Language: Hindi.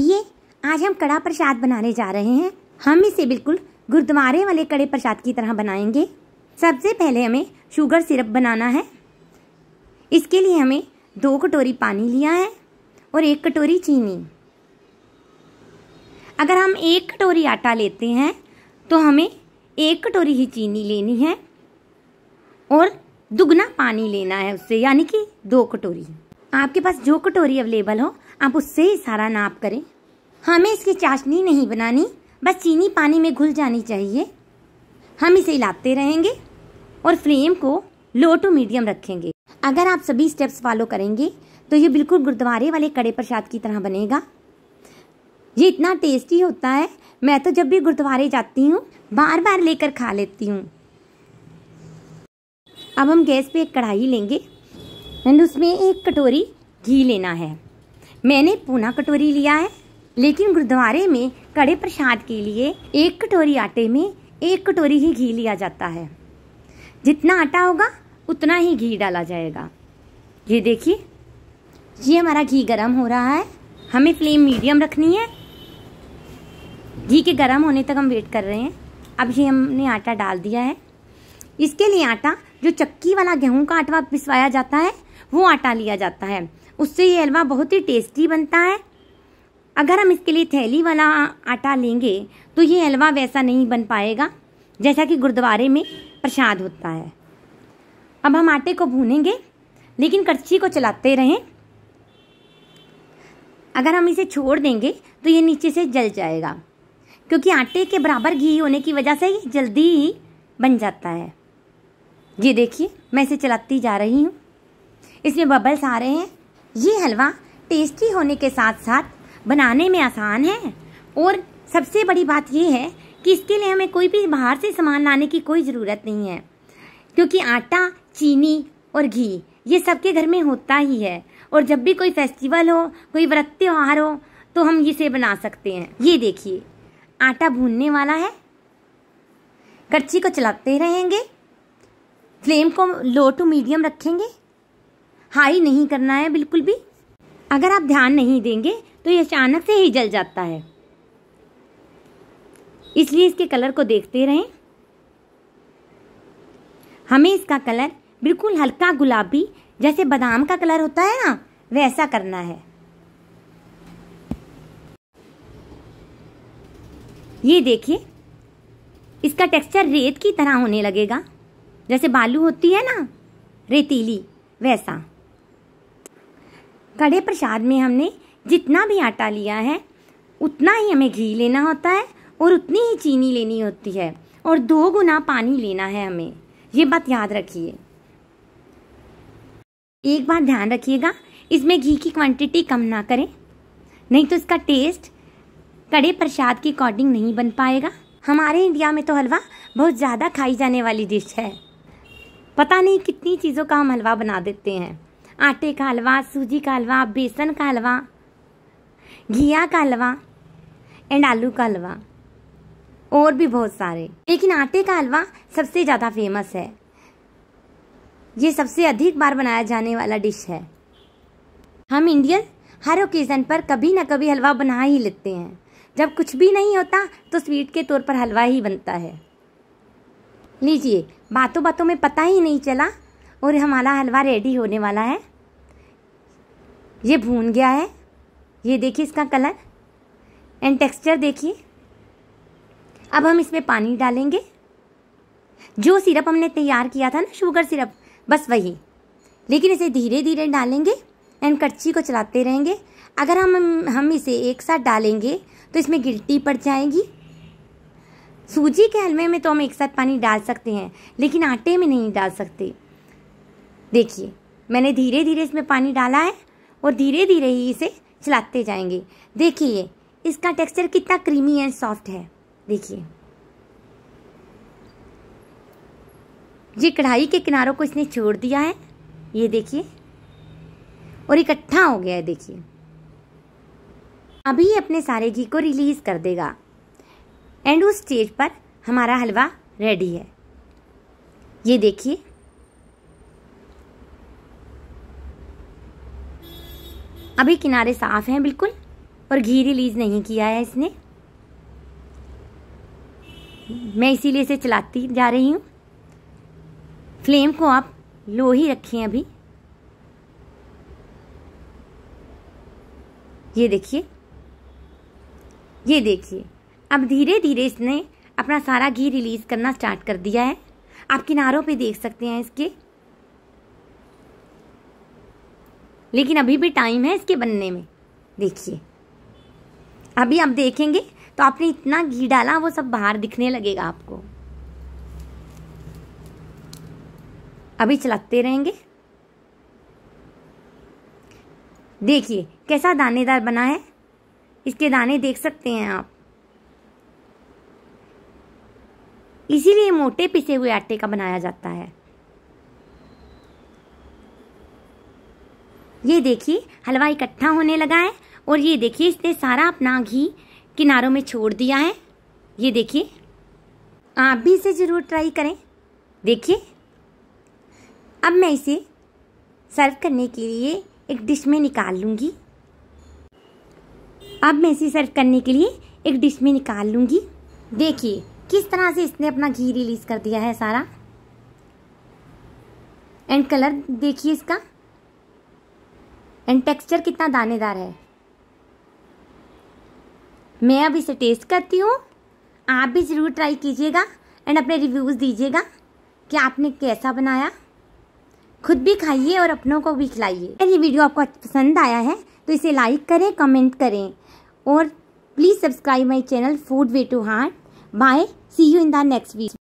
आइए आज हम कड़ा प्रसाद बनाने जा रहे हैं हम इसे बिल्कुल गुरुद्वारे वाले कड़े प्रसाद की तरह बनाएंगे सबसे पहले हमें शुगर सिरप बनाना है इसके लिए हमें दो कटोरी पानी लिया है और एक कटोरी चीनी अगर हम एक कटोरी आटा लेते हैं तो हमें एक कटोरी ही चीनी लेनी है और दुगना पानी लेना है उससे यानी कि दो कटोरी आपके पास जो कटोरी अवेलेबल हो आप उससे ही सारा नाप करें हमें इसकी चाशनी नहीं बनानी बस चीनी पानी में घुल जानी चाहिए हम इसे हिलाते रहेंगे और फ्लेम को लो टू मीडियम रखेंगे अगर आप सभी स्टेप्स फॉलो करेंगे तो ये बिल्कुल गुरुद्वारे वाले कड़े प्रसाद की तरह बनेगा ये इतना टेस्टी होता है मैं तो जब भी गुरुद्वारे जाती हूँ बार बार लेकर खा लेती हूँ अब हम गैस पे एक कढ़ाई लेंगे एंड उसमें एक कटोरी घी लेना है मैंने पूना कटोरी लिया है लेकिन गुरुद्वारे में कड़े प्रसाद के लिए एक कटोरी आटे में एक कटोरी ही घी लिया जाता है जितना आटा होगा उतना ही घी डाला जाएगा ये देखिए ये हमारा घी गर्म हो रहा है हमें फ्लेम मीडियम रखनी है घी के गर्म होने तक हम वेट कर रहे हैं अब ये हमने आटा डाल दिया है इसके लिए आटा जो चक्की वाला गेहूं का आटा पिसवाया जाता है वो आटा लिया जाता है उससे ये हलवा बहुत ही टेस्टी बनता है अगर हम इसके लिए थैली वाला आटा लेंगे तो ये हलवा वैसा नहीं बन पाएगा जैसा कि गुरुद्वारे में प्रसाद होता है अब हम आटे को भूनेंगे लेकिन कड़छी को चलाते रहें अगर हम इसे छोड़ देंगे तो ये नीचे से जल जाएगा क्योंकि आटे के बराबर घी होने की वजह से ये जल्दी ही बन जाता है ये देखिए मैं इसे चलाती जा रही हूँ इसमें बबल्स आ रहे हैं ये हलवा टेस्टी होने के साथ साथ बनाने में आसान है और सबसे बड़ी बात यह है कि इसके लिए हमें कोई भी बाहर से सामान लाने की कोई ज़रूरत नहीं है क्योंकि आटा चीनी और घी ये सबके घर में होता ही है और जब भी कोई फेस्टिवल हो कोई व्रत त्यौहार हो तो हम इसे बना सकते हैं ये देखिए आटा भूनने वाला है कच्ची को चलाते रहेंगे फ्लेम को लो टू मीडियम रखेंगे हाई नहीं करना है बिल्कुल भी अगर आप ध्यान नहीं देंगे तो ये अचानक से ही जल जाता है इसलिए इसके कलर को देखते रहें हमें इसका कलर बिल्कुल हल्का गुलाबी जैसे बादाम का कलर होता है ना वैसा करना है ये देखिए इसका टेक्सचर रेत की तरह होने लगेगा जैसे बालू होती है ना रेतीली वैसा कड़े प्रसाद में हमने जितना भी आटा लिया है उतना ही हमें घी लेना होता है और उतनी ही चीनी लेनी होती है और दो गुना पानी लेना है हमें ये बात याद रखिए एक बात ध्यान रखिएगा इसमें घी की क्वांटिटी कम ना करें नहीं तो इसका टेस्ट कड़े प्रसाद के अकॉर्डिंग नहीं बन पाएगा हमारे इंडिया में तो हलवा बहुत ज़्यादा खाई जाने वाली डिश है पता नहीं कितनी चीज़ों का हम हलवा बना देते हैं आटे का हलवा सूजी का हलवा बेसन का हलवा घिया का हलवा एंड आलू का हलवा और भी बहुत सारे लेकिन आटे का हलवा सबसे ज़्यादा फेमस है ये सबसे अधिक बार बनाया जाने वाला डिश है हम इंडियन हर ओकेज़न पर कभी ना कभी हलवा बना ही लेते हैं जब कुछ भी नहीं होता तो स्वीट के तौर पर हलवा ही बनता है लीजिए बातों बातों में पता ही नहीं चला और हमारा हलवा रेडी होने वाला है ये भून गया है ये देखिए इसका कलर एंड टेक्सचर देखिए अब हम इसमें पानी डालेंगे जो सिरप हमने तैयार किया था ना शुगर सिरप बस वही लेकिन इसे धीरे धीरे डालेंगे एंड कच्ची को चलाते रहेंगे अगर हम हम इसे एक साथ डालेंगे तो इसमें गिल्टी पड़ जाएगी सूजी के हलवे में तो हम एक साथ पानी डाल सकते हैं लेकिन आटे में नहीं डाल सकते देखिए मैंने धीरे धीरे इसमें पानी डाला है और धीरे धीरे ही इसे चलाते जाएंगे देखिए इसका टेक्सचर कितना क्रीमी एंड सॉफ्ट है देखिए ये कढ़ाई के किनारों को इसने छोड़ दिया है ये देखिए और इकट्ठा हो गया है देखिए अभी अपने सारे घी को रिलीज़ कर देगा एंड उस स्टेज पर हमारा हलवा रेडी है ये देखिए अभी किनारे साफ हैं बिल्कुल और घी रिलीज नहीं किया है इसने मैं इसीलिए इसे चलाती जा रही हूँ फ्लेम को आप लो ही रखें अभी ये देखिए ये देखिए अब धीरे धीरे इसने अपना सारा घी रिलीज़ करना स्टार्ट कर दिया है आप किनारों पे देख सकते हैं इसके लेकिन अभी भी टाइम है इसके बनने में देखिए अभी आप देखेंगे तो आपने इतना घी डाला वो सब बाहर दिखने लगेगा आपको अभी चलाते रहेंगे देखिए कैसा दानेदार बना है इसके दाने देख सकते हैं आप इसीलिए मोटे पिसे हुए आटे का बनाया जाता है ये देखिए हलवा इकट्ठा होने लगा है और ये देखिए इसने सारा अपना घी किनारों में छोड़ दिया है ये देखिए आप भी इसे ज़रूर ट्राई करें देखिए अब मैं इसे सर्व करने के लिए एक डिश में निकाल लूँगी अब मैं इसे सर्व करने के लिए एक डिश में निकाल लूँगी देखिए किस तरह से इसने अपना घी रिलीज़ कर दिया है सारा एंड कलर देखिए इसका एंड टेक्सचर कितना दानेदार है मैं अब इसे टेस्ट करती हूँ आप भी ज़रूर ट्राई कीजिएगा एंड अपने रिव्यूज़ दीजिएगा कि आपने कैसा बनाया खुद भी खाइए और अपनों को भी खिलाइए अगर ये वीडियो आपको पसंद आया है तो इसे लाइक करें कमेंट करें और please subscribe my channel Food Way to Heart bye see you in the next video